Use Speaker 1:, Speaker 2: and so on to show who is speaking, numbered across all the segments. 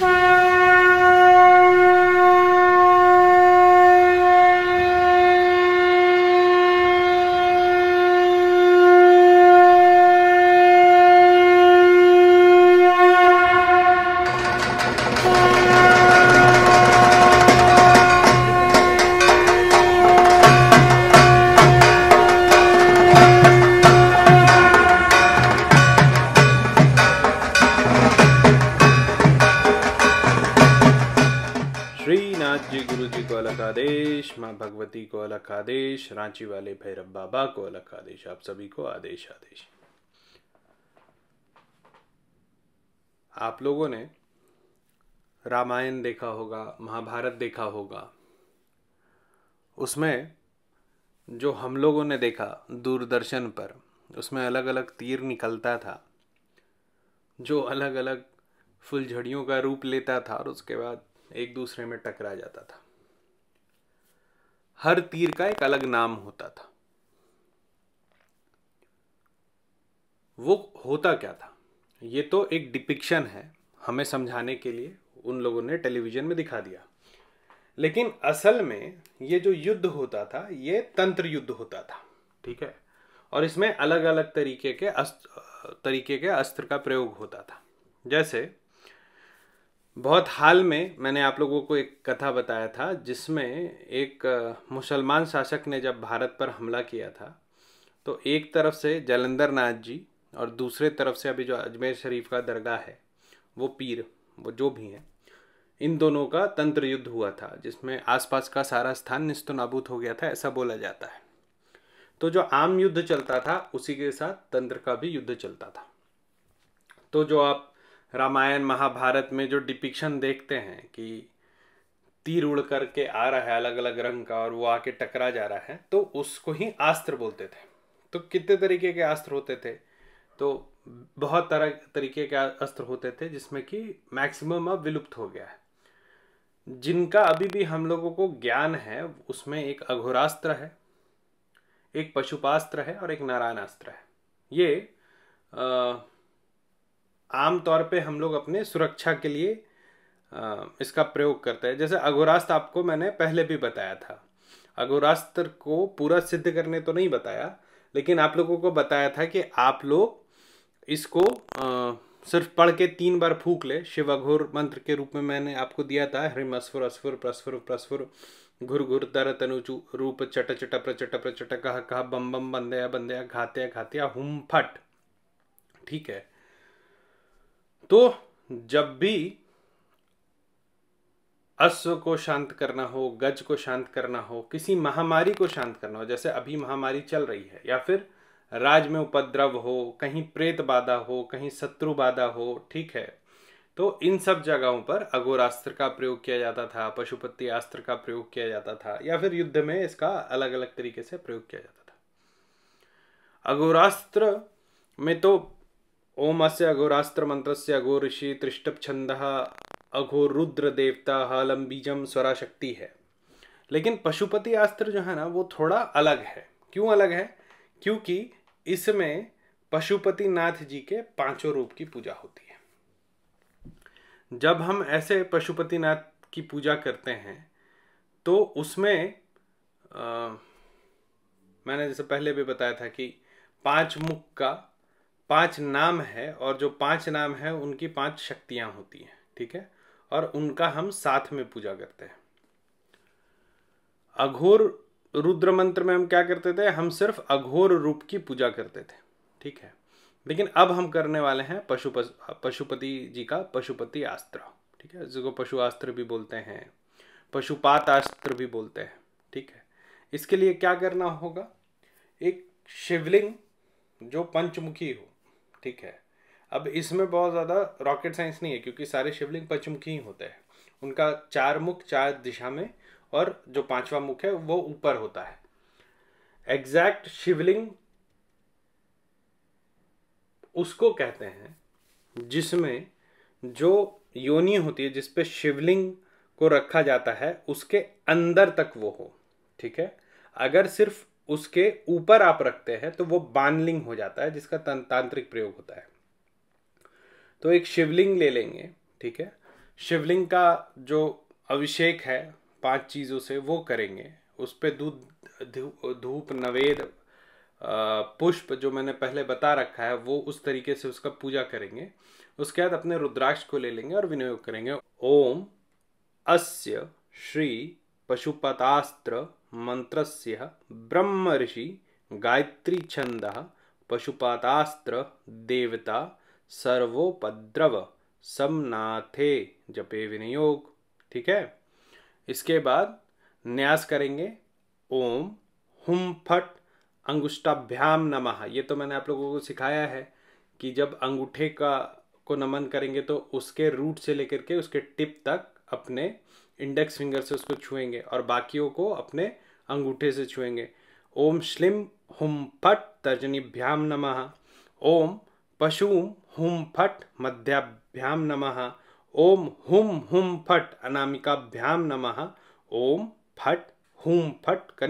Speaker 1: Bye. आदेश माँ भगवती को अलग आदेश रांची वाले भैरव बाबा को अलग आदेश आप सभी को आदेश आदेश आप लोगों ने रामायण देखा होगा महाभारत देखा होगा उसमें जो हम लोगों ने देखा दूरदर्शन पर उसमें अलग अलग तीर निकलता था जो अलग अलग फुलझड़ियों का रूप लेता था और उसके बाद एक दूसरे में टकरा जाता था हर तीर का एक अलग नाम होता था वो होता क्या था ये तो एक डिपिक्शन है हमें समझाने के लिए उन लोगों ने टेलीविज़न में दिखा दिया लेकिन असल में ये जो युद्ध होता था ये तंत्र युद्ध होता था ठीक है और इसमें अलग अलग तरीके के अस्त्र तरीके के अस्त्र का प्रयोग होता था जैसे बहुत हाल में मैंने आप लोगों को एक कथा बताया था जिसमें एक मुसलमान शासक ने जब भारत पर हमला किया था तो एक तरफ से जलंधर नाथ जी और दूसरे तरफ से अभी जो अजमेर शरीफ का दरगाह है वो पीर वो जो भी हैं इन दोनों का तंत्र युद्ध हुआ था जिसमें आसपास का सारा स्थान निस्त नाबूद हो गया था ऐसा बोला जाता है तो जो आम युद्ध चलता था उसी के साथ तंत्र का भी युद्ध चलता था तो जो आप रामायण महाभारत में जो डिपिक्शन देखते हैं कि तीर उड़ करके आ रहा है अलग अलग रंग का और वो आके टकरा जा रहा है तो उसको ही अस्त्र बोलते थे तो कितने तरीके के अस्त्र होते थे तो बहुत तरह तरीके के अस्त्र होते थे जिसमें कि मैक्सिमम अब विलुप्त हो गया है जिनका अभी भी हम लोगों को ज्ञान है उसमें एक अघोरास्त्र है एक पशुपास्त्र है और एक नारायणास्त्र है ये आ, आम तौर पे हम लोग अपने सुरक्षा के लिए इसका प्रयोग करते हैं जैसे अघोरास्त्र आपको मैंने पहले भी बताया था अघोरास्त्र को पूरा सिद्ध करने तो नहीं बताया लेकिन आप लोगों को बताया था कि आप लोग इसको सिर्फ पढ़ के तीन बार फूक ले शिव अघोर मंत्र के रूप में मैंने आपको दिया था हृम अस्फुर अस्फुर प्रस्फुर प्रस्फुर घुर घुर दर तनुचु रूप चट चट प्रचट प्रचट कह कह बम बम बंदया बंदया घात्या घातया हुम फट ठीक है तो जब भी अश्व को शांत करना हो गज को शांत करना हो किसी महामारी को शांत करना हो जैसे अभी महामारी चल रही है या फिर राज में उपद्रव हो कहीं प्रेत बाधा हो कहीं शत्रु बाधा हो ठीक है तो इन सब जगहों पर अघोरास्त्र का प्रयोग किया जाता था पशुपति अस्त्र का प्रयोग किया जाता था या फिर युद्ध में इसका अलग अलग तरीके से प्रयोग किया जाता था अघोरास्त्र में तो ओम से अघोरास्त्र अघो अघोऋषि त्रिष्टप छंद रुद्र देवता हालम बीजम स्वराशक्ति है लेकिन पशुपति अस्त्र जो है ना वो थोड़ा अलग है क्यों अलग है क्योंकि इसमें पशुपति नाथ जी के पांचों रूप की पूजा होती है जब हम ऐसे पशुपति नाथ की पूजा करते हैं तो उसमें आ, मैंने जैसे पहले भी बताया था कि पांच मुख का पांच नाम है और जो पांच नाम है उनकी पांच शक्तियां होती हैं ठीक है और उनका हम साथ में पूजा करते हैं अघोर रुद्र मंत्र में हम क्या करते थे हम सिर्फ अघोर रूप की पूजा करते थे ठीक है लेकिन अब हम करने वाले हैं पशु पशुपति जी का पशुपति अस्त्र ठीक है जिसको पशु अस्त्र भी बोलते हैं पशुपात अस्त्र भी बोलते हैं ठीक है इसके लिए क्या करना होगा एक शिवलिंग जो पंचमुखी हो ठीक है अब इसमें बहुत ज़्यादा रॉकेट साइंस नहीं है क्योंकि सारे शिवलिंग पंचमुखी ही होते हैं उनका चार मुख चार दिशा में और जो पांचवा मुख है वो ऊपर होता है एग्जैक्ट शिवलिंग उसको कहते हैं जिसमें जो योनि होती है जिसपे शिवलिंग को रखा जाता है उसके अंदर तक वो हो ठीक है अगर सिर्फ उसके ऊपर आप रखते हैं तो वो बानलिंग हो जाता है जिसका तांत्रिक प्रयोग होता है तो एक शिवलिंग ले लेंगे ठीक है शिवलिंग का जो अभिषेक है पांच चीज़ों से वो करेंगे उस पर दूध धूप नवेद पुष्प जो मैंने पहले बता रखा है वो उस तरीके से उसका पूजा करेंगे उसके बाद अपने रुद्राक्ष को ले लेंगे और विनियोग करेंगे ओम अस्य श्री पशुपतास्त्र मंत्र ब्रह्म ऋषि गायत्री छंद पशुपातास्त्र देवता सर्वोपद्रव समनाथे जपे विनियोग ठीक है इसके बाद न्यास करेंगे ओम हुम फट अंगुष्टाभ्याम नमः ये तो मैंने आप लोगों को सिखाया है कि जब अंगूठे का को नमन करेंगे तो उसके रूट से लेकर के उसके टिप तक अपने इंडेक्स फिंगर से उसको छुएंगे और बाकियों को अपने अंगूठे से छुएंगे ओम श्लिम हुम फट तर्जनीभ्याम नमः ओम पशुम हुम फट मध्याभ्याम नमः ओम हुम हुम फट अनामिकाभ्याम नमः ओम फट हुम फट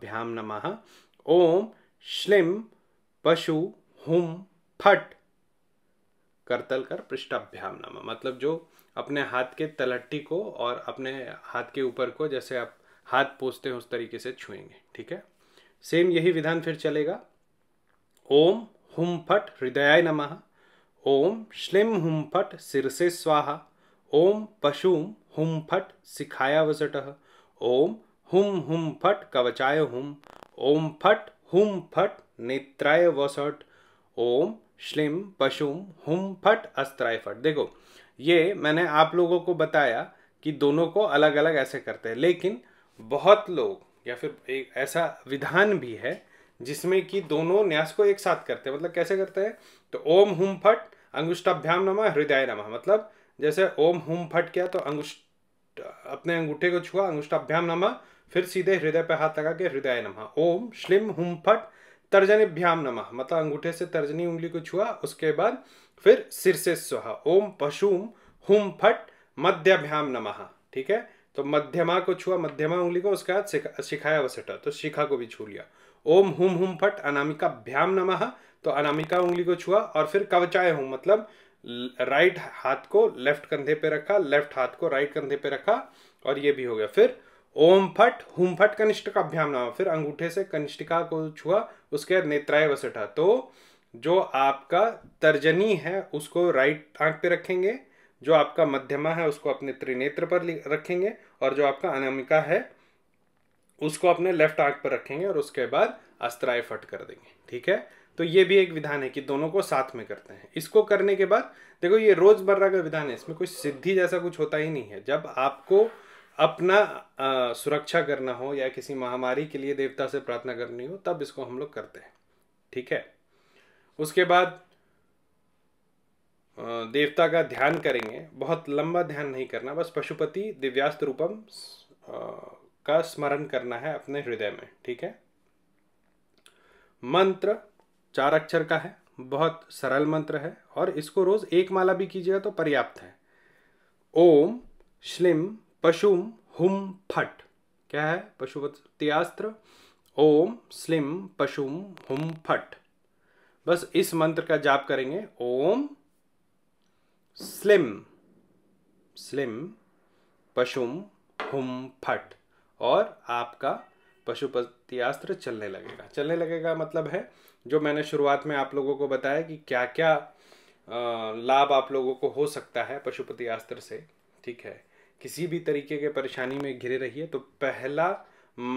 Speaker 1: भ्याम नमः ओम श्लिम पशु हुम फट करतल कर पृष्ठाभ्याम नमः मतलब जो अपने हाथ के तलट्टी को और अपने हाथ के ऊपर को जैसे आप हाथ पोसते हैं उस तरीके से छुएंगे ठीक है सेम यही विधान फिर चलेगा ओम हुम फट हृदयाय नम ओम श्लिम हुम फट सिरसे स्वाहा ओम पशुम हुम फट सिखाया वसट ओम हुम हुम फट कवचाय हुम ओम फट हुम फट नेत्राय वसट ओम श्लिम पशुम हुम फट अस्त्राय फट देखो ये मैंने आप लोगों को बताया कि दोनों को अलग अलग ऐसे करते हैं लेकिन बहुत लोग या फिर एक ऐसा विधान भी है जिसमें कि दोनों न्यास को एक साथ करते हैं मतलब कैसे करते हैं तो ओम हुम फट अंगुष्टाभ्याम नमा हृदय नमा मतलब जैसे ओम हुम फट किया तो अंगुष्ट अपने अंगूठे को छुआ अंगुष्टाभ्याम नमा फिर सीधे हृदय पर हाथ लगा के हृदय नमा ओम श्लिम हुम फट तर्जनीभ्याम नमा मतलब अंगूठे से तर्जनी उंगली को छुआ उसके बाद फिर से सुहा ओम पशुम हुम फट मध्यभ्याम नमः ठीक है तो मध्यमा को छुआ मध्यमा उंगली को उसके बाद शिखाया वसटा तो शिखा को भी छू लिया ओम हुम हुम फट अनामिका भ्याम नमः तो अनामिका उंगली को छुआ और फिर कवचाय हूं मतलब राइट हाथ को लेफ्ट कंधे पे रखा लेफ्ट हाथ को राइट कंधे पे रखा और ये भी हो गया फिर ओम फट हुम फट का अभ्याम नमा फिर अंगूठे से कनिष्ठिका को छुआ उसके बाद नेत्राय वसठा तो जो आपका तर्जनी है उसको राइट आंख पे रखेंगे जो आपका मध्यमा है उसको अपने त्रिनेत्र पर रखेंगे और जो आपका अनामिका है उसको अपने लेफ्ट आंख पर रखेंगे और उसके बाद अस्त्राय फट कर देंगे ठीक है तो ये भी एक विधान है कि दोनों को साथ में करते हैं इसको करने के बाद देखो ये रोजमर्रा का विधान है इसमें कोई सिद्धि जैसा कुछ होता ही नहीं है जब आपको अपना आ, सुरक्षा करना हो या किसी महामारी के लिए देवता से प्रार्थना करनी हो तब इसको हम लोग करते हैं ठीक है उसके बाद देवता का ध्यान करेंगे बहुत लंबा ध्यान नहीं करना बस पशुपति दिव्यास्त्र रूपम का स्मरण करना है अपने हृदय में ठीक है मंत्र चार अक्षर का है बहुत सरल मंत्र है और इसको रोज एक माला भी कीजिएगा तो पर्याप्त है ओम श्लिम पशुम हुम फट क्या है पशुपतियास्त्र ओम स्लिम पशुम हुम फट बस इस मंत्र का जाप करेंगे ओम स्लिम स्लिम पशुम हुम फट और आपका अस्त्र चलने लगेगा चलने लगेगा मतलब है जो मैंने शुरुआत में आप लोगों को बताया कि क्या क्या लाभ आप लोगों को हो सकता है पशुपतियास्त्र से ठीक है किसी भी तरीके के परेशानी में घिरे रहिए तो पहला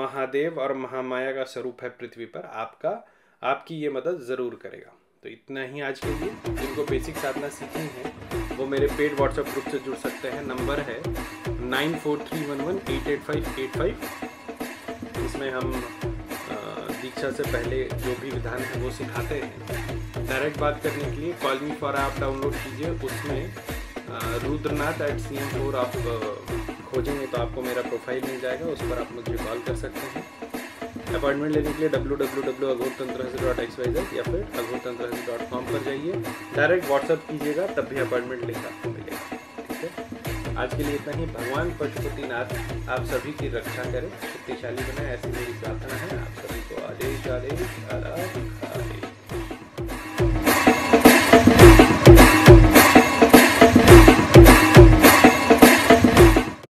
Speaker 1: महादेव और महामाया का स्वरूप है पृथ्वी पर आपका आपकी ये मदद ज़रूर करेगा तो इतना ही आज के लिए जिनको बेसिक साधना सीखनी है वो मेरे पेड व्हाट्सएप ग्रुप से जुड़ सकते हैं नंबर है nine four three one one eight eight five eight five इसमें हम दीक्षा से पहले जो भी विधान है वो सिखाते हैं डायरेक्ट बात करने के लिए कॉल मी फॉर आप डाउनलोड कीजिए उसमें Rudranath eight C M four आप खोजेंगे तो आपको मेरा प्रोफाइल मिल जाएगा उस पर आप मुझे कॉल कर सकते हैं अपॉइंटमेंट लेने के लिए डब्ल्यू डब्ल्यू डब्ल्यू अघोर तंत्र डॉट एक्स वाई जेड या फिर अघोर तंत्र डॉट कॉम पर जाइए डायरेक्ट व्हाट्सअप कीजिएगा तब भी अपॉइंटमेंट लेकर आपको मिलेगा ठीक है आज के लिए इतना ही भगवान पशुपतिनाथ आप सभी की रक्षा करें शक्तिशाली बनाए ऐसी मेरी प्रार्थना है आप सभी को आदेश आदेश आदेश